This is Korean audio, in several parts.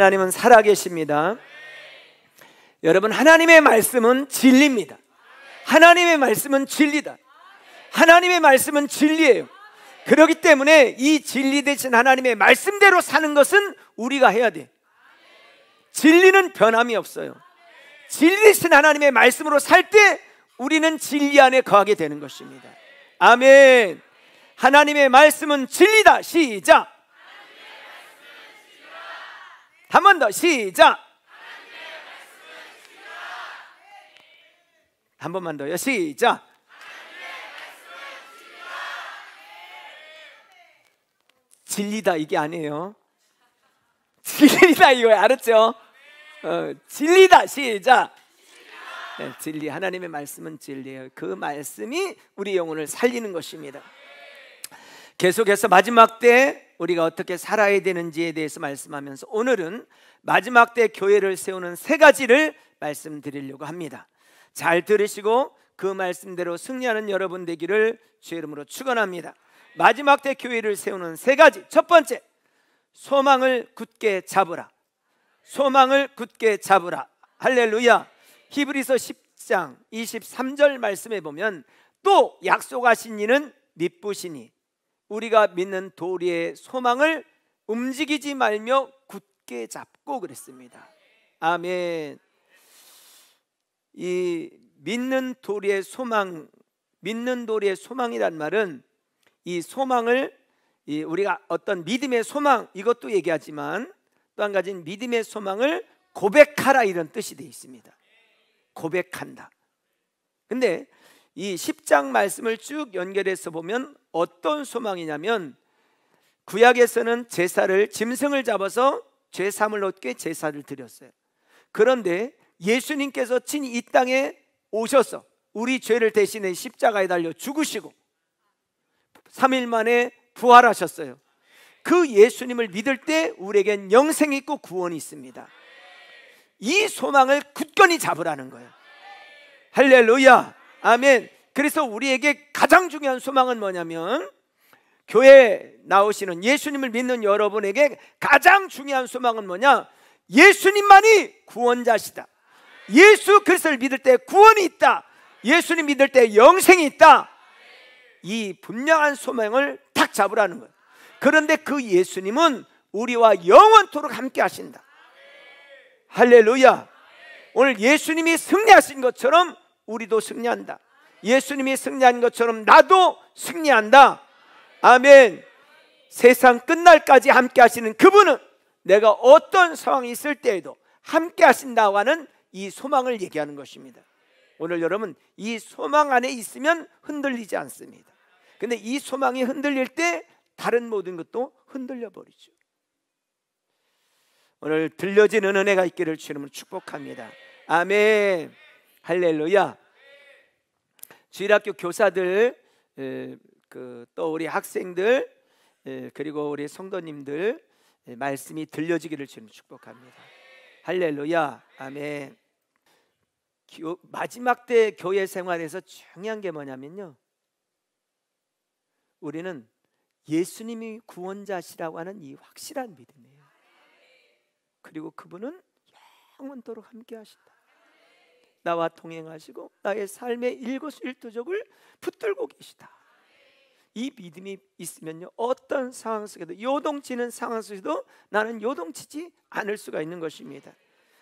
하나님은 살아계십니다. 여러분, 하나님의 말씀은 진리입니다. 하나님의 말씀은 진리다. 하나님의 말씀은 진리예요. 그렇기 때문에 이 진리 대신 하나님의 말씀대로 사는 것은 우리가 해야 돼. 진리는 변함이 없어요. 진리 대신 하나님의 말씀으로 살 때 우리는 진리 안에 거하게 되는 것입니다. 아멘. 하나님의 말씀은 진리다. 시작. 한번더 시작. 한 번만 더요. 시작. 진리다 이게 아니에요. 진리다 이거 알았죠? 어, 진리다. 시작. 네, 진리 하나님의 말씀은 진리예요. 그 말씀이 우리 영혼을 살리는 것입니다. 계속해서 마지막 때 우리가 어떻게 살아야 되는지에 대해서 말씀하면서 오늘은 마지막 때 교회를 세우는 세 가지를 말씀드리려고 합니다. 잘 들으시고 그 말씀대로 승리하는 여러분 되기를 주의 이름으로 축원합니다. 마지막 때 교회를 세우는 세 가지. 첫 번째. 소망을 굳게 잡으라. 소망을 굳게 잡으라. 할렐루야. 히브리서 10장 23절 말씀해 보면 또 약속하신 이는 믿부시니 우리가 믿는 도리의 소망을 움직이지 말며 굳게 잡고 그랬습니다. 아멘. 이 믿는 도리의 소망, 믿는 도리의 소망이란 말은 이 소망을 이 우리가 어떤 믿음의 소망 이것도 얘기하지만 또 한 가지는 믿음의 소망을 고백하라 이런 뜻이 되어 있습니다. 고백한다. 근데 이 10장 말씀을 쭉 연결해서 보면 어떤 소망이냐면 구약에서는 제사를 짐승을 잡아서 죄삼을 얻게 제사를 드렸어요. 그런데 예수님께서 친히 이 땅에 오셔서 우리 죄를 대신해 십자가에 달려 죽으시고 3일 만에 부활하셨어요. 그 예수님을 믿을 때 우리에겐 영생이 있고 구원이 있습니다. 이 소망을 굳건히 잡으라는 거예요. 할렐루야. 아멘. 그래서 우리에게 가장 중요한 소망은 뭐냐면 교회 나오시는 예수님을 믿는 여러분에게 가장 중요한 소망은 뭐냐? 예수님만이 구원자시다. 예수 그리스도를 믿을 때 구원이 있다. 예수님 믿을 때 영생이 있다. 이 분명한 소망을 탁 잡으라는 거예요. 그런데 그 예수님은 우리와 영원토록 함께 하신다. 할렐루야. 오늘 예수님이 승리하신 것처럼 우리도 승리한다. 예수님이 승리한 것처럼 나도 승리한다. 아멘. 세상 끝날까지 함께 하시는 그분은 내가 어떤 상황이 있을 때에도 함께 하신다고 하는 이 소망을 얘기하는 것입니다. 오늘 여러분 이 소망 안에 있으면 흔들리지 않습니다. 근데 이 소망이 흔들릴 때 다른 모든 것도 흔들려 버리죠. 오늘 들려지는 은혜가 있기를 주님은 축복합니다. 아멘. 할렐루야. 주일학교 교사들 그 또 우리 학생들 그리고 우리 성도님들 말씀이 들려지기를 주님 축복합니다. 할렐루야. 아멘. 마지막 때 교회 생활에서 중요한 게 뭐냐면요. 우리는 예수님이 구원자시라고 하는 이 확실한 믿음이에요. 그리고 그분은 영원토록 함께 하신다. 나와 동행하시고 나의 삶의 일거수일투족을 붙들고 계시다. 이 믿음이 있으면요 어떤 상황 속에도 요동치는 상황 속에도 나는 요동치지 않을 수가 있는 것입니다.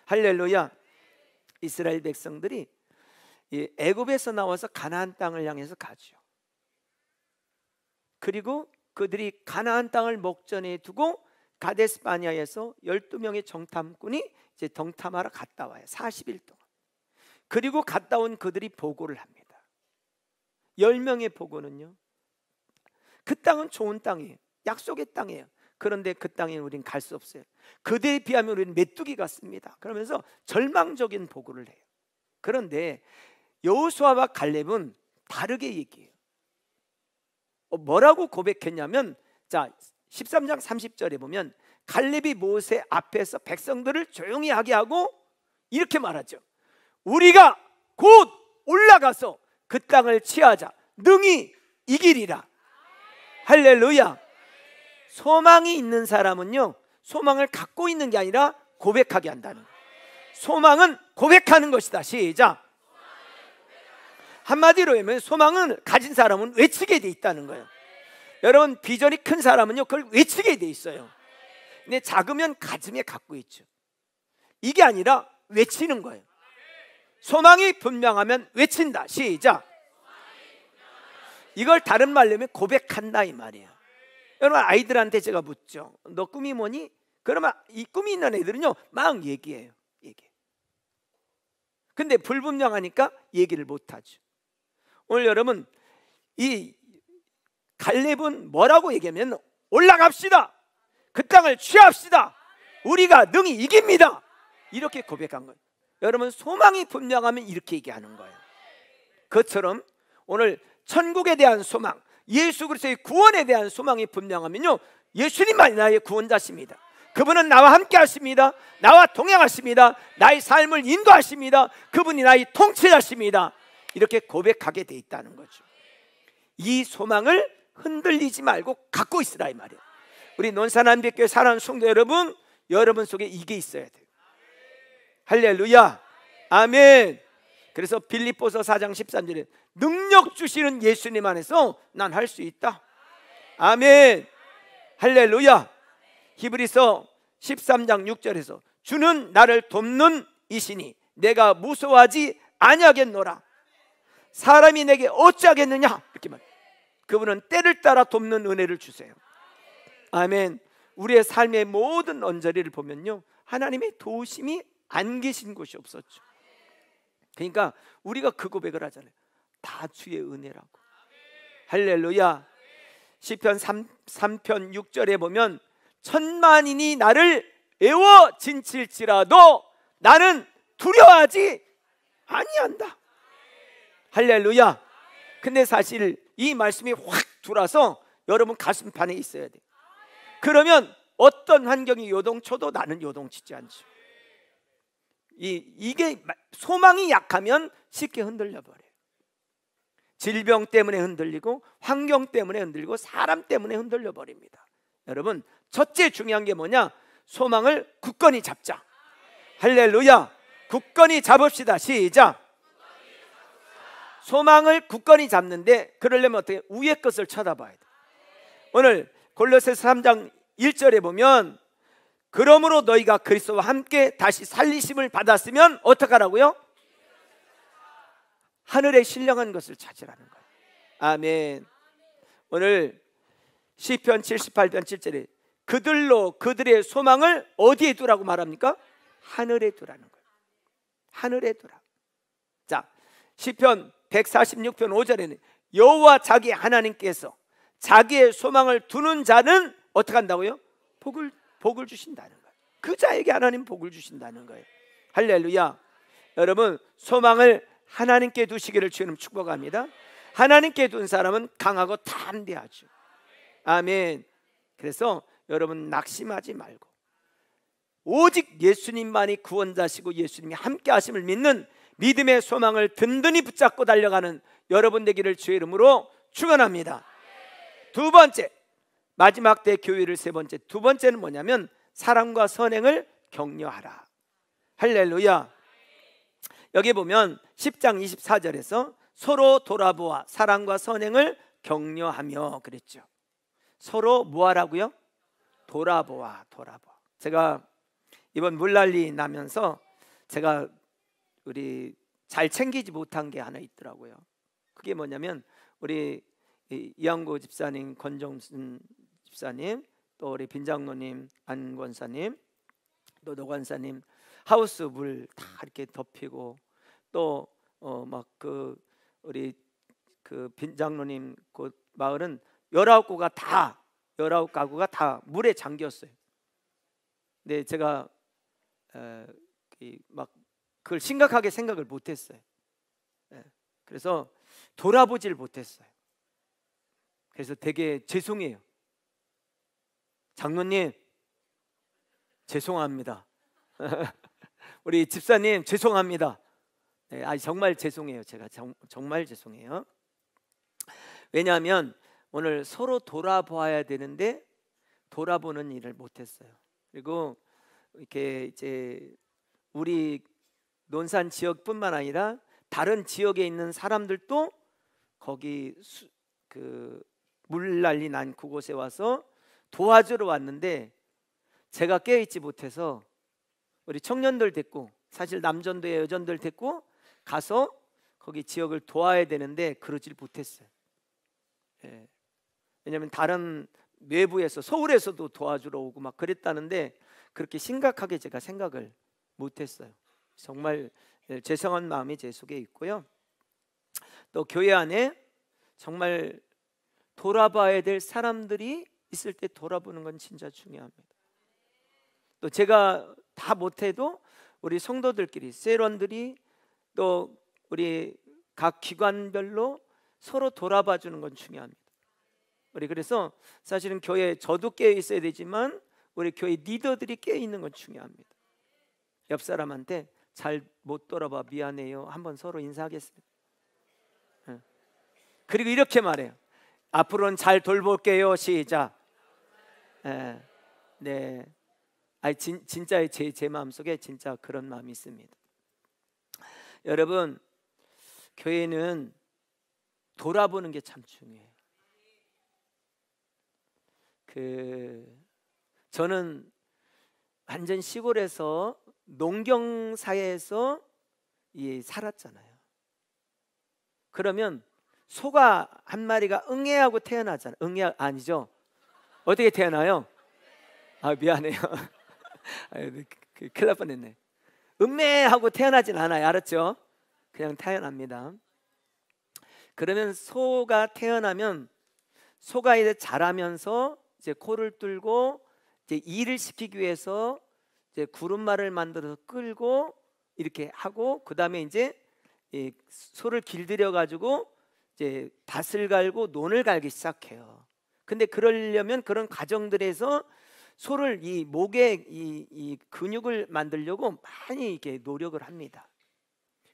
할렐루야. 이스라엘 백성들이 애굽에서 나와서 가나안 땅을 향해서 가죠. 그리고 그들이 가나안 땅을 목전에 두고 가데스바니에서 12명의 정탐꾼이 이제 정탐하러 갔다 와요. 40일 동안. 그리고 갔다 온 그들이 보고를 합니다. 열 명의 보고는요. 그 땅은 좋은 땅이에요. 약속의 땅이에요. 그런데 그 땅에 우린 갈 수 없어요. 그대에 비하면 우리는 메뚜기 같습니다. 그러면서 절망적인 보고를 해요. 그런데 여호수아와 갈렙은 다르게 얘기해요. 어, 뭐라고 고백했냐면 자 13장 30절에 보면 갈렙이 모세 앞에서 백성들을 조용히 하게 하고 이렇게 말하죠. 우리가 곧 올라가서 그 땅을 취하자 능히 이기리라 할렐루야 소망이 있는 사람은요 소망을 갖고 있는 게 아니라 고백하게 한다는 소망은 고백하는 것이다 시작 한마디로 하면 소망은 가진 사람은 외치게 돼 있다는 거예요 여러분 비전이 큰 사람은요 그걸 외치게 돼 있어요 근데 작으면 가슴에 갖고 있죠 이게 아니라 외치는 거예요 소망이 분명하면 외친다. 시작. 이걸 다른 말로 하면 고백한다 이 말이에요. 여러분 아이들한테 제가 묻죠. 너 꿈이 뭐니? 그러면 이 꿈이 있는 애들은요 막 얘기해요. 얘기. 근데 불분명하니까 얘기를 못 하죠. 오늘 여러분 이 갈렙은 뭐라고 얘기하면 올라갑시다. 그 땅을 취합시다. 우리가 능히 이깁니다. 이렇게 고백한 거예요. 여러분 소망이 분명하면 이렇게 얘기하는 거예요. 그처럼 오늘 천국에 대한 소망, 예수 그리스도의 구원에 대한 소망이 분명하면요. 예수님만이 나의 구원자십니다. 그분은 나와 함께 하십니다. 나와 동행하십니다. 나의 삶을 인도하십니다. 그분이 나의 통치하십니다. 이렇게 고백하게 돼 있다는 거죠. 이 소망을 흔들리지 말고 갖고 있으라 이 말이에요. 우리 논산한백교사랑 성도 여러분, 여러분 속에 이게 있어야 돼 할렐루야. 아멘. 그래서 빌립보서 4장 13절에 능력 주시는 예수님 안에서 난 할 수 있다. 아멘. 할렐루야. 히브리서 13장 6절에서 주는 나를 돕는 이시니 내가 무서워하지 아니하겠노라. 사람이 내게 어찌하겠느냐? 이렇게 말. 그분은 때를 따라 돕는 은혜를 주세요. 아멘. 우리의 삶의 모든 언저리를 보면요. 하나님의 도우심이 안 계신 곳이 없었죠. 그러니까 우리가 그 고백을 하잖아요. 다 주의 은혜라고. 할렐루야. 시편 3, 편 6절에 보면 천만인이 나를 애워 진칠지라도 나는 두려워하지 아니한다. 할렐루야. 근데 사실 이 말씀이 확 돌아서 여러분 가슴판에 있어야 돼. 그러면 어떤 환경이 요동쳐도 나는 요동치지 않죠. 이, 이게 소망이 약하면 쉽게 흔들려 버려요. 질병 때문에 흔들리고 환경 때문에 흔들리고 사람 때문에 흔들려 버립니다. 여러분, 첫째 중요한 게 뭐냐? 소망을 굳건히 잡자. 할렐루야. 굳건히 잡읍시다. 시작. 소망을 굳건히 잡는데 그러려면 어떻게 위의 것을 쳐다봐야 돼. 오늘 골로새서 3장 1절에 보면 그러므로 너희가 그리스도와 함께 다시 살리심을 받았으면 어떡하라고요? 하늘에 신령한 것을 찾으라는 거예요. 아멘. 오늘 시편 78편 7절에 그들로 그들의 소망을 어디에 두라고 말합니까? 하늘에 두라는 거예요. 하늘에 두라. 자, 시편 146편 5절에는 여호와 자기 하나님께서 자기의 소망을 두는 자는 어떻게 한다고요? 복을 복을 주신다는 거예요. 그 자에게 하나님 복을 주신다는 거예요. 할렐루야. 여러분 소망을 하나님께 두시기를 주님 축복합니다. 하나님께 둔 사람은 강하고 담대하죠. 아멘. 그래서 여러분 낙심하지 말고 오직 예수님만이 구원자시고 예수님이 함께 하심을 믿는 믿음의 소망을 든든히 붙잡고 달려가는 여러분 되기를 주의 이름으로 축원합니다. 두 번째 마지막 때 교회를 세 번째 두 번째는 뭐냐면 사랑과 선행을 격려하라 할렐루야 여기 보면 10장 24절에서 서로 돌아보아 사랑과 선행을 격려하며 그랬죠 서로 뭐하라고요? 돌아보아 돌아보아 제가 이번 물난리 나면서 제가 우리 잘 챙기지 못한 게 하나 있더라고요 그게 뭐냐면 우리 이양고 집사님 권정순 집사님, 또 우리 빈장로님, 안 권사님, 또 노관사님 하우스 물 다 이렇게 덮이고 또 막그 어, 우리 그 빈장로님 그 마을은 열아홉 구가 다 열아홉 가구가 다 물에 잠겼어요. 근데 제가 에, 막 그걸 심각하게 생각을 못했어요. 예, 그래서 돌아보질 못했어요. 그래서 되게 죄송해요. 장로님 죄송합니다. 우리 집사님 죄송합니다. 네, 아 정말 죄송해요. 제가 정, 정말 죄송해요. 왜냐하면 오늘 서로 돌아봐야 되는데 돌아보는 일을 못했어요. 그리고 이렇게 이제 우리 논산 지역뿐만 아니라 다른 지역에 있는 사람들도 거기 수, 그 물난리 난 그곳에 와서 도와주러 왔는데 제가 깨어있지 못해서 우리 청년들 됐고 사실 남전도에 여전들 됐고 가서 거기 지역을 도와야 되는데 그러질 못했어요. 예. 왜냐하면 다른 외부에서 서울에서도 도와주러 오고 막 그랬다는데 그렇게 심각하게 제가 생각을 못했어요. 정말 예, 죄송한 마음이 제 속에 있고요. 또 교회 안에 정말 돌아봐야 될 사람들이 있을 때 돌아보는 건 진짜 중요합니다. 또 제가 다 못해도 우리 성도들끼리 세런들이 또 우리 각 기관별로 서로 돌아봐 주는 건 중요합니다. 우리 그래서 사실은 교회 저도 깨 있어야 되지만 우리 교회 리더들이 깨 있는 건 중요합니다. 옆 사람한테 잘 못 돌아봐 미안해요. 한번 서로 인사하겠습니다. 그리고 이렇게 말해요. 앞으로는 잘 돌볼게요. 시작. 예. 네. 아니 진, 진짜 제, 제 마음속에 진짜 그런 마음이 있습니다. 여러분 교회는 돌아보는 게 참 중요해요. 그 저는 완전 시골에서 농경 사회에서 예, 살았잖아요. 그러면 소가 한 마리가 응애하고 태어나잖아요. 응애 아니죠. 어떻게 태어나요? 아 미안해요. 그, 그, 큰일 뻔했네. 음매하고 태어나진 않아요. 알았죠? 그냥 태어납니다. 그러면 소가 태어나면 소가 이제 자라면서 이제 코를 뚫고 이제 일을 시키기 위해서 이제 구름말을 만들어서 끌고 이렇게 하고 그 다음에 이제 소를 길들여 가지고 이제 밭을 갈고 논을 갈기 시작해요. 근데 그러려면 그런 가정들에서 소를 이 목에 이, 이 근육을 만들려고 많이 이렇게 노력을 합니다.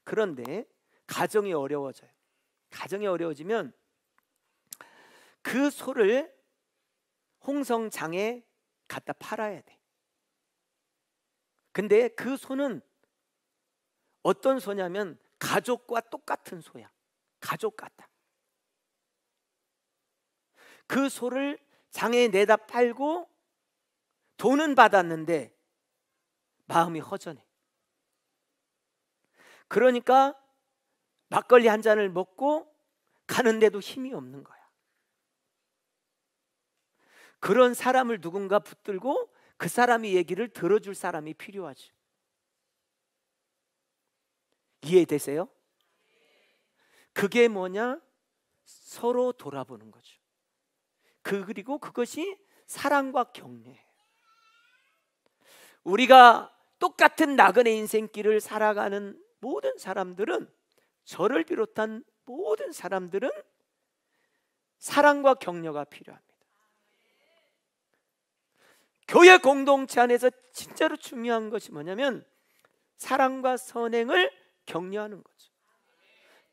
그런데 가정이 어려워져요. 가정이 어려워지면 그 소를 홍성장에 갖다 팔아야 돼. 근데 그 소는 어떤 소냐면 가족과 똑같은 소야. 가족 같다. 그 소를 장에 애 내다 팔고 돈은 받았는데 마음이 허전해. 그러니까 막걸리 한 잔을 먹고 가는데도 힘이 없는 거야. 그런 사람을 누군가 붙들고 그사람의 얘기를 들어줄 사람이 필요하지. 이해되세요? 그게 뭐냐? 서로 돌아보는 거죠. 그 그리고 그것이 사랑과 격려예요. 우리가 똑같은 나그네 인생길을 살아가는 모든 사람들은 저를 비롯한 모든 사람들은 사랑과 격려가 필요합니다. 교회 공동체 안에서 진짜로 중요한 것이 뭐냐면 사랑과 선행을 격려하는 것.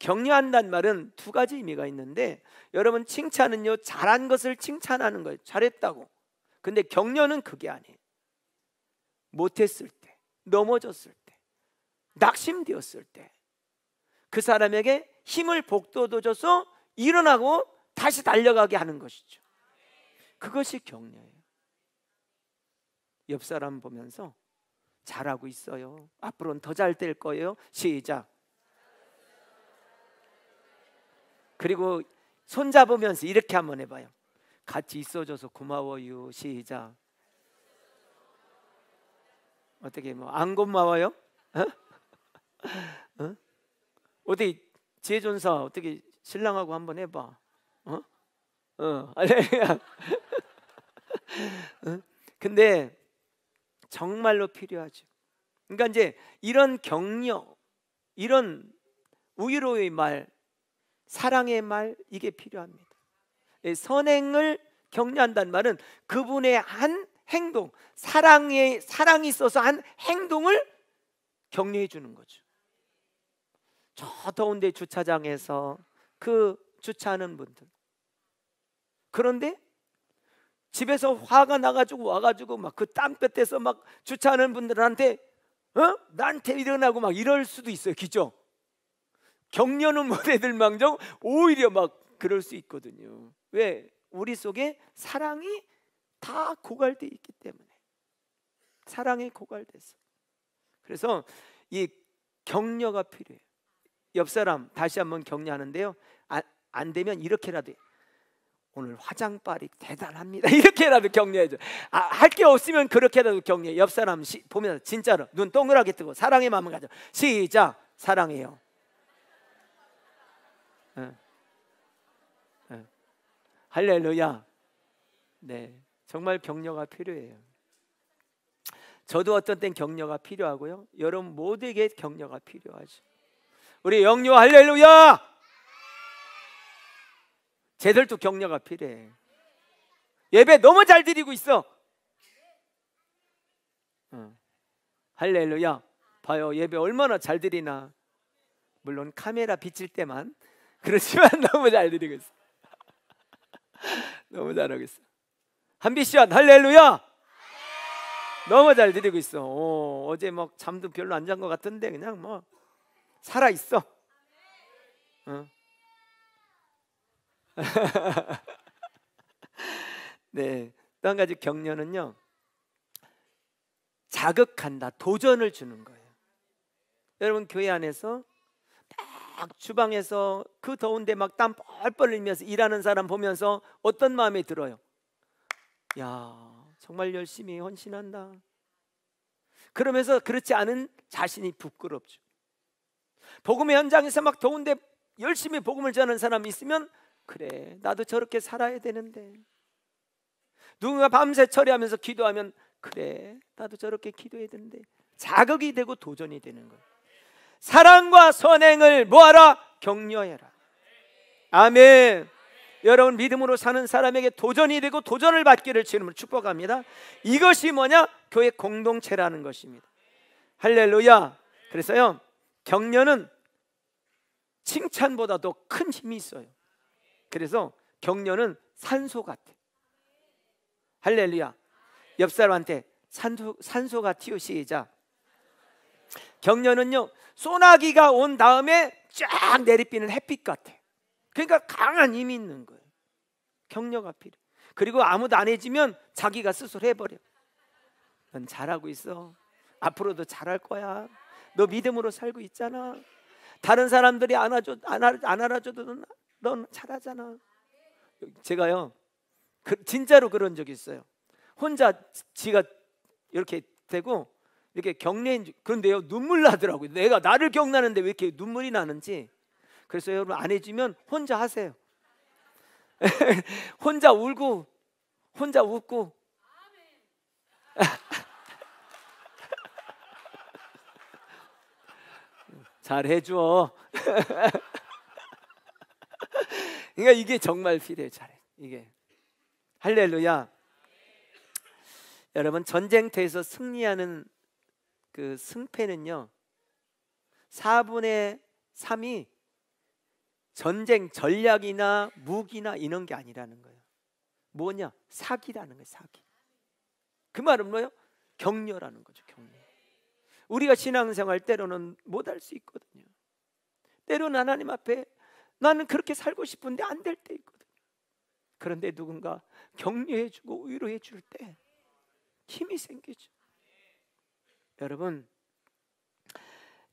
격려한다는 말은 두 가지 의미가 있는데 여러분 칭찬은요 잘한 것을 칭찬하는 거예요. 잘했다고. 근데 격려는 그게 아니에요. 못했을 때, 넘어졌을 때, 낙심되었을 때, 그 사람에게 힘을 복도도 줘서 일어나고 다시 달려가게 하는 것이죠. 그것이 격려예요. 옆 사람 보면서 잘하고 있어요. 앞으로는 더 잘 될 거예요. 시작. 그리고 손잡으면서 이렇게 한번 해봐요. 같이 있어줘서 고마워요. 시작. 어떻게 뭐안 고마워요? 어? 어디 지혜전사 어떻게 신랑하고 한번 해봐. 어? 어. 어? 근데 정말로 필요하죠. 그러니까 이제 이런 격려, 이런 우유로의말 사랑의 말 이게 필요합니다. 선행을 격려한다는 말은 그분의 한 행동, 사랑에 사랑이 있어서 한 행동을 격려해 주는 거죠. 저 더운데 주차장에서 그 주차하는 분들. 그런데 집에서 화가 나가지고 와가지고 막 그 땀볕에서 막 주차하는 분들한테 어? 나한테 일어나고 막 이럴 수도 있어요. 기죠. 격려는 못해들망정 오히려 막 그럴 수 있거든요. 왜? 우리 속에 사랑이 다 고갈돼 있기 때문에 사랑이 고갈돼서 그래서 이 격려가 필요해요. 옆 사람 다시 한번 격려하는데요. 아, 안 되면 이렇게라도 오늘 화장빨이 대단합니다. 이렇게라도 격려해줘. 아, 할게 없으면 그렇게라도 격려해. 옆 사람 시, 보면 진짜로 눈 동그랗게 뜨고 사랑의 마음을 가져. 시작 사랑해요. 예. 예. 할렐루야. 네. 정말 격려가 필요해요. 저도 어떤 땐 격려가 필요하고요. 여러분 모두에게 격려가 필요하죠. 우리 영유 할렐루야. 제들도 격려가 필요해. 예배 너무 잘 드리고 있어. 응. 어. 할렐루야. 봐요. 예배 얼마나 잘 드리나. 물론 카메라 비칠 때만 그렇지만 너무 잘 드리고 있어. 너무 잘하고 있어. 한비션 할렐루야. 너무 잘 드리고 있어. 오, 어, 어제 막 잠도 별로 안 잔 것 같은데 그냥 뭐 살아 있어. 어. 네, 또 한 가지 격려는요. 자극한다, 도전을 주는 거예요. 여러분 교회 안에서 막 주방에서 그 더운데 막 땀 뻘뻘 흘리면서 일하는 사람 보면서 어떤 마음이 들어요? 야, 정말 열심히 헌신한다. 그러면서 그렇지 않은 자신이 부끄럽죠. 복음의 현장에서 막 더운데 열심히 복음을 전하는 사람이 있으면 그래, 나도 저렇게 살아야 되는데. 누군가 밤새 처리하면서 기도하면 그래, 나도 저렇게 기도해야 되는데. 자극이 되고 도전이 되는 거예요. 사랑과 선행을 모아라 격려해라. 아멘. 여러분 믿음으로 사는 사람에게 도전이 되고 도전을 받기를 주님을 축복합니다. 이것이 뭐냐? 교회 공동체라는 것입니다. 할렐루야. 그래서요. 격려는 칭찬보다도 큰 힘이 있어요. 그래서 격려는 산소 같아. 할렐루야. 옆 사람한테 산소 산소가 튀어 시작. 격려는요 소나기가 온 다음에 쫙 내리비는 햇빛 같아. 그러니까 강한 힘이 있는 거예요. 격려가 필요. 그리고 아무도 안 해주면 자기가 스스로 해버려. 넌 잘하고 있어. 앞으로도 잘할 거야. 너 믿음으로 살고 있잖아. 다른 사람들이 안아줘 안, 안 알아줘도 넌, 넌 잘하잖아. 제가요 그, 진짜로 그런 적 있어요. 혼자 지가 이렇게 되고 이렇게 경례인 그런데요 눈물 나더라고요. 내가 나를 경례하는데 왜 이렇게 눈물이 나는지. 그래서 여러분 안 해주면 혼자 하세요. 혼자 울고 혼자 웃고. 잘 해줘. 그러니까 이게 정말 필요해. 잘해. 이게 할렐루야. 여러분 전쟁터에서 승리하는 그 승패는요. 4분의 3이 전쟁 전략이나 무기나 이런 게 아니라는 거예요. 뭐냐? 사기라는 거예요, 사기. 그 말은 뭐예요? 격려라는 거죠, 격려. 우리가 신앙생활 때로는 못 할 수 있거든요. 때로는 하나님 앞에 나는 그렇게 살고 싶은데 안 될 때 있거든요. 그런데 누군가 격려해주고 위로해줄 때 힘이 생기죠. 여러분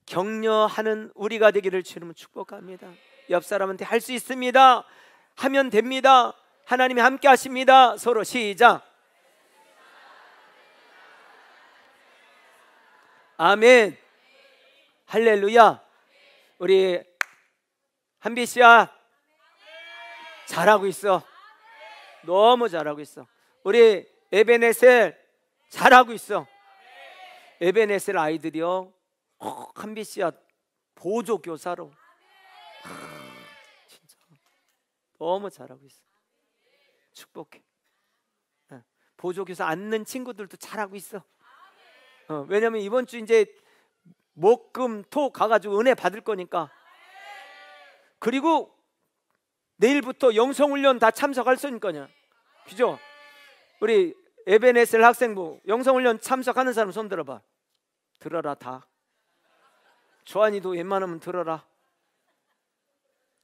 격려하는 우리가 되기를 주님은 축복합니다. 옆 사람한테 할 수 있습니다. 하면 됩니다. 하나님이 함께 하십니다. 서로 시작. 아멘. 할렐루야. 우리 한비 씨야 잘하고 있어. 너무 잘하고 있어. 우리 에베네셀 잘하고 있어. 에베네셀 아이들이요 한비씨야 보조 교사로 아, 진짜 너무 잘하고 있어 축복해 어, 보조 교사 앉는 친구들도 잘하고 있어 어, 왜냐면 이번 주 이제 목금토 가가지고 은혜 받을 거니까 그리고 내일부터 영성훈련 다 참석할 수 있거냐 그죠? 우리 에베네셀 학생부 영성훈련 참석하는 사람 손 들어봐 들어라 다. 조한이도 웬만하면 들어라.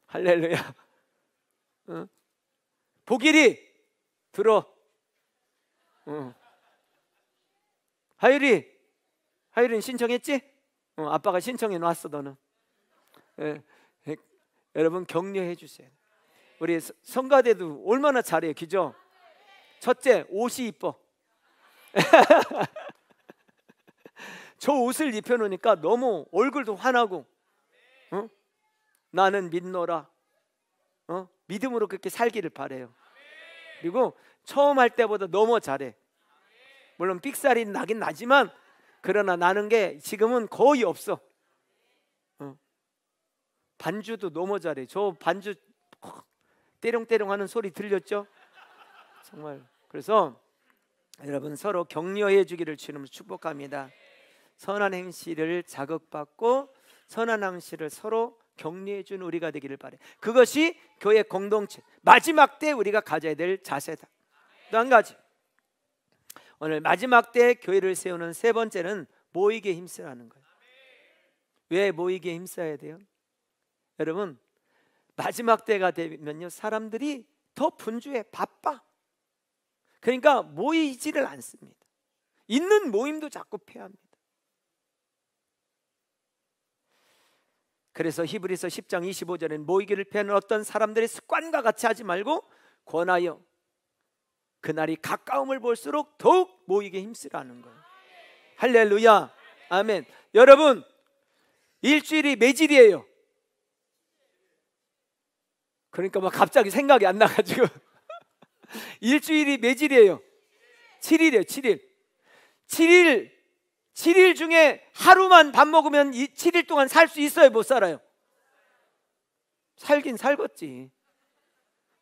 할렐루야. 어? 보길이 들어. 어. 하율이 하율이 신청했지? 어, 아빠가 신청해 놨어 너는. 예, 예, 여러분 격려해 주세요. 우리 성가대도 얼마나 잘해요, 그죠? 첫째 옷이 이뻐. 저 옷을 입혀놓으니까 너무 얼굴도 환하고 어? 나는 믿노라 어? 믿음으로 그렇게 살기를 바래요 그리고 처음 할 때보다 너무 잘해 물론 삑살이 나긴 나지만 그러나 나는 게 지금은 거의 없어 어. 반주도 너무 잘해 저 반주 때롱때롱 하는 소리 들렸죠? 정말 그래서 여러분 서로 격려해 주기를 주님으로 축복합니다 선한 행실을 자극받고 선한 행실을 서로 격려해 준 우리가 되기를 바래. 그것이 교회 공동체 마지막 때 우리가 가져야 될 자세다. 또 한 가지. 오늘 마지막 때 교회를 세우는 세 번째는 모이게 힘쓰라는 거예요. 왜 모이게 힘써야 돼요? 여러분 마지막 때가 되면요 사람들이 더 분주해 바빠. 그러니까 모이지를 않습니다. 있는 모임도 자꾸 폐합니다. 그래서 히브리서 10장 25절에는 모이기를 피하는 어떤 사람들의 습관과 같이 하지 말고 권하여 그날이 가까움을 볼수록 더욱 모이게 힘쓰라는 거예요. 할렐루야. 아멘. 여러분 일주일이 매질이에요. 그러니까 막 갑자기 생각이 안 나가지고 일주일이 매질이에요. 7일이에요. 7일. 7일 7일 중에 하루만 밥 먹으면 이 7일 동안 살 수 있어요, 못 살아요? 살긴 살겠지.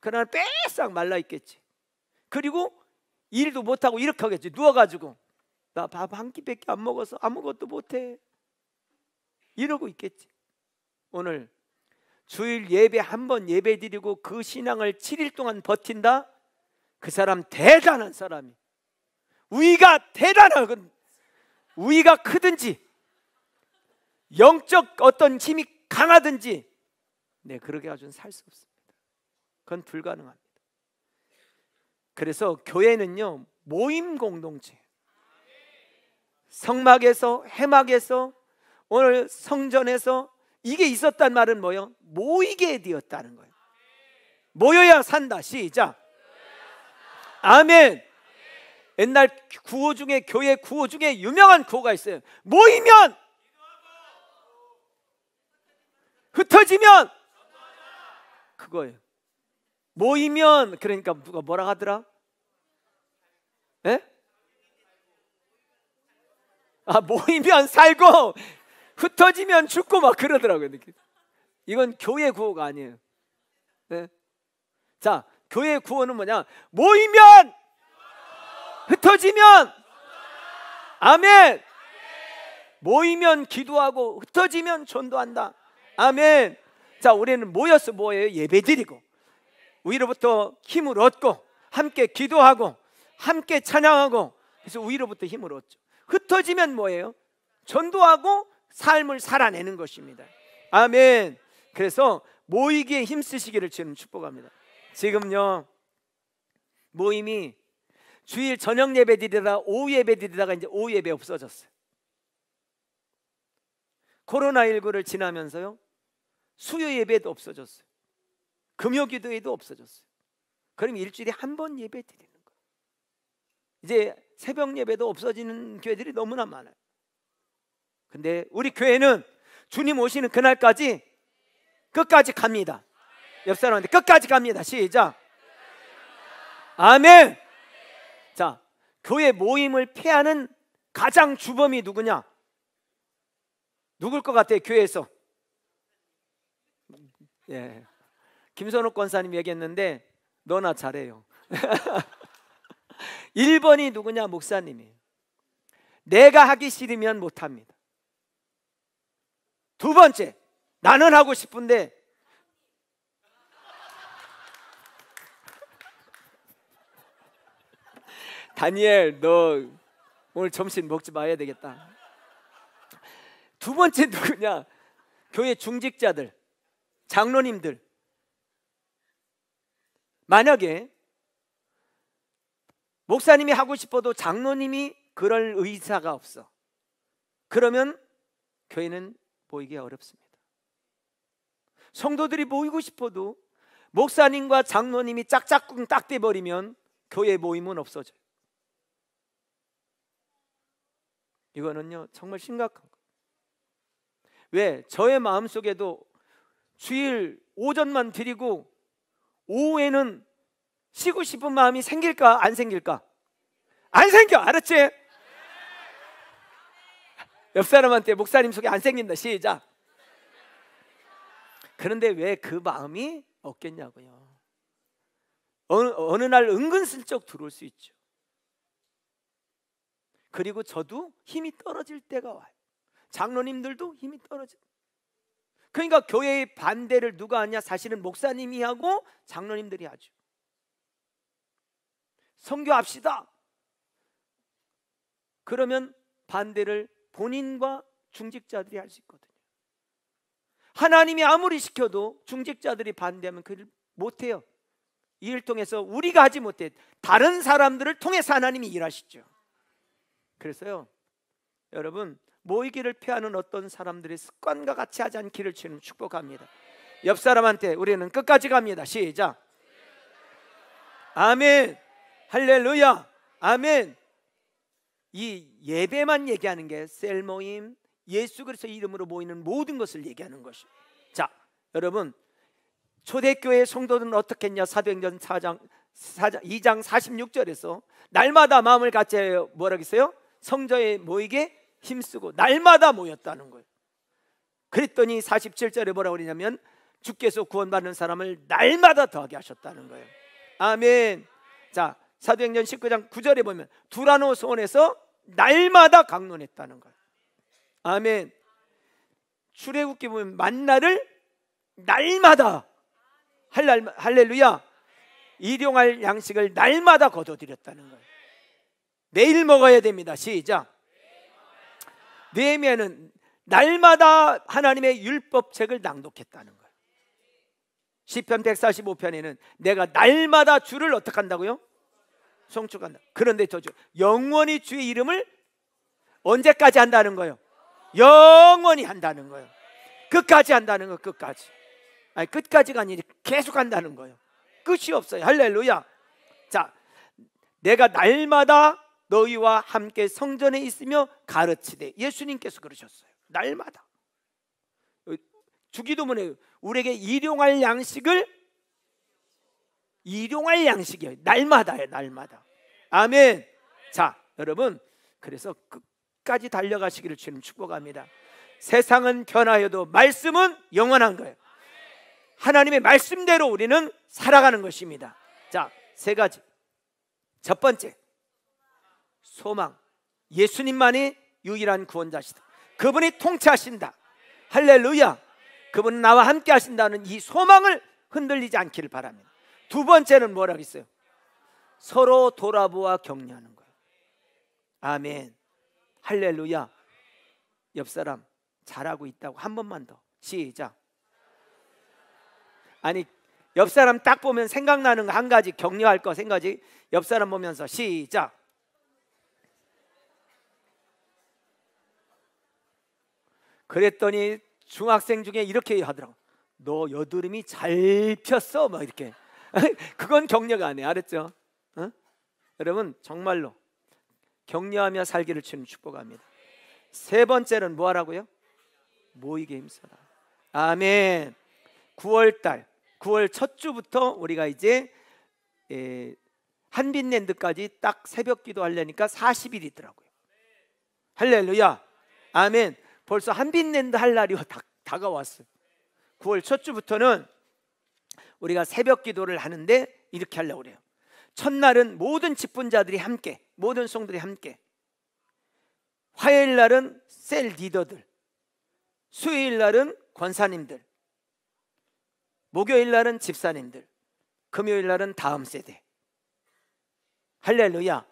그러나 빼싹 말라 있겠지. 그리고 일도 못 하고 이렇게 하겠지. 누워 가지고 나 밥 한 끼밖에 안 먹어서 아무것도 못 해. 이러고 있겠지. 오늘 주일 예배 한 번 예배 드리고 그 신앙을 7일 동안 버틴다? 그 사람 대단한 사람이. 우리가 대단한 우위가 크든지 영적 어떤 힘이 강하든지 네 그렇게 가지고는 살수 없습니다. 그건 불가능합니다. 그래서 교회는요 모임 공동체 성막에서 해막에서 오늘 성전에서 이게 있었단 말은 뭐요? 모이게 되었다는 거예요. 모여야 산다. 시작. 아멘. 옛날 구호 중에 교회 구호 중에 유명한 구호가 있어요. 모이면 흩어지면 그거예요. 모이면 그러니까 누가 뭐라 하더라? 에? 예? 아 모이면 살고 흩어지면 죽고 막 그러더라고요. 이건 교회 구호가 아니에요. 에? 예? 자 교회 구호는 뭐냐? 모이면 흩어지면 아멘. 모이면 기도하고 흩어지면 전도한다. 아멘. 자, 우리는 모여서 뭐예요? 예배드리고 위로부터 힘을 얻고 함께 기도하고 함께 찬양하고 그래서 위로부터 힘을 얻죠. 흩어지면 뭐예요? 전도하고 삶을 살아내는 것입니다. 아멘. 그래서 모이기에 힘쓰시기를 지금 축복합니다. 지금요 모임이 주일 저녁 예배 드리다가 오후 예배 드리다가 이제 오후 예배 없어졌어요. 코로나19를 지나면서요. 수요 예배도 없어졌어요. 금요 기도회도 없어졌어요. 그럼 일주일에 한 번 예배 드리는 거 이제 새벽 예배도 없어지는 교회들이 너무나 많아요. 근데 우리 교회는 주님 오시는 그날까지 끝까지 갑니다. 옆 사람한테 끝까지 갑니다. 시작. 아멘. 자, 교회 모임을 폐하는 가장 주범이 누구냐? 누굴 것 같아요, 교회에서? 예. 김선호 권사님 얘기했는데 너나 잘해요. 1번이 누구냐? 목사님이에요. 내가 하기 싫으면 못 합니다. 두 번째, 나는 하고 싶은데 다니엘 너 오늘 점심 먹지 마야 되겠다. 두 번째 누구냐? 교회 중직자들, 장로님들. 만약에 목사님이 하고 싶어도 장로님이 그럴 의사가 없어. 그러면 교회는 보이기 어렵습니다. 성도들이 모이고 싶어도 목사님과 장로님이 짝짝꿍 딱돼 버리면 교회 모임은 없어져요. 이거는요 정말 심각한 거예요. 왜 저의 마음 속에도 주일 오전만 드리고 오후에는 쉬고 싶은 마음이 생길까 안 생길까? 안 생겨 알았지? 옆 사람한테 목사님 속에 안 생긴다 시작 그런데 왜 그 마음이 없겠냐고요 어느, 어느 날 은근슬쩍 들어올 수 있죠 그리고 저도 힘이 떨어질 때가 와요. 장로님들도 힘이 떨어져. 그러니까 교회의 반대를 누가 하냐? 사실은 목사님이 하고 장로님들이 하죠. 성교합시다. 그러면 반대를 본인과 중직자들이 할 수 있거든요. 하나님이 아무리 시켜도 중직자들이 반대하면 그를 못해요. 이를 통해서 우리가 하지 못해 다른 사람들을 통해서 하나님이 일하시죠. 그래서요. 여러분 모이기를 피하는 어떤 사람들이 습관과 같이 하지 않기를 주님 축복합니다. 옆 사람한테 우리는 끝까지 갑니다. 시작. 아멘. 할렐루야. 아멘. 이 예배만 얘기하는 게 셀모임 예수 그리스도 이름으로 모이는 모든 것을 얘기하는 것이. 자, 여러분 초대교회 성도들은 어떻겠냐? 사도행전 4장 4장 2장 46절에서 날마다 마음을 같이 뭐라고 했어요? 성자의 모이게 힘쓰고 날마다 모였다는 거예요. 그랬더니 47절에 뭐라고 그러냐면 주께서 구원받는 사람을 날마다 더하게 하셨다는 거예요. 아멘. 자, 사도행전 19장 9절에 보면 두라노 소원에서 날마다 강론했다는 거예요. 아멘. 출애굽기 보면 만나를 날마다 할렐루야 일용할 양식을 날마다 거둬들였다는 거예요. 내일 먹어야 됩니다. 시작. 느헤미야는 날마다 하나님의 율법책을 낭독했다는 거예요. 시편 145편에는 내가 날마다 주를 어떻게 한다고요? 송축한다. 그런데 저주 영원히 주의 이름을 언제까지 한다는 거예요? 영원히 한다는 거예요. 끝까지 한다는 거 끝까지. 아니 끝까지가 아니라 계속 한다는 거예요. 끝이 없어요. 할렐루야. 자, 내가 날마다 너희와 함께 성전에 있으며 가르치되 예수님께서 그러셨어요. 날마다 주기도문에 우리에게 일용할 양식을 일용할 양식이에요. 날마다요, 날마다. 아멘. 자, 여러분, 그래서 끝까지 달려가시기를 주님 축복합니다. 세상은 변하여도 말씀은 영원한 거예요. 하나님의 말씀대로 우리는 살아가는 것입니다. 자, 세 가지. 첫 번째, 소망. 예수님만이 유일한 구원자시다. 그분이 통치하신다. 할렐루야. 그분은 나와 함께 하신다는 이 소망을 흔들리지 않기를 바랍니다. 두 번째는 뭐라고 했어요? 서로 돌아보아 격려하는 거예요. 아멘. 할렐루야. 옆 사람 잘하고 있다고 한 번만 더. 시작. 아니 옆 사람 딱 보면 생각나는 거 한 가지 격려할 거 한 가지 옆 사람 보면서 시작. 그랬더니 중학생 중에 이렇게 하더라고. 너 여드름이 잘 폈어. 막 이렇게. 그건 격려가 아니에 알았죠? 어? 여러분 정말로 격려하며 살기를 주는 축복합니다. 세 번째는 뭐 하라고요? 모이게 힘써라. 아멘. 9월 달 9월 첫 주부터 우리가 이제 에, 예, 한빛랜드까지 딱 새벽 기도 하려니까 40일이더라고요. 할렐루야. 아멘. 벌써 한빛 낸다 할 날이 다, 다가왔어요. 9월 첫 주부터는 우리가 새벽 기도를 하는데 이렇게 하려고 그래요. 첫날은 모든 직분자들이 함께, 모든 성들이 함께. 화요일 날은 셀 리더들. 수요일 날은 권사님들. 목요일 날은 집사님들. 금요일 날은 다음 세대. 할렐루야.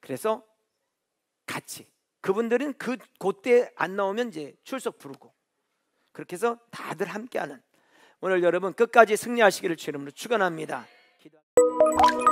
그래서 같이 그분들은 그 그때 안 나오면 이제 출석 부르고 그렇게 해서 다들 함께하는 오늘 여러분 끝까지 승리하시기를 주름으로 축원합니다. 기도...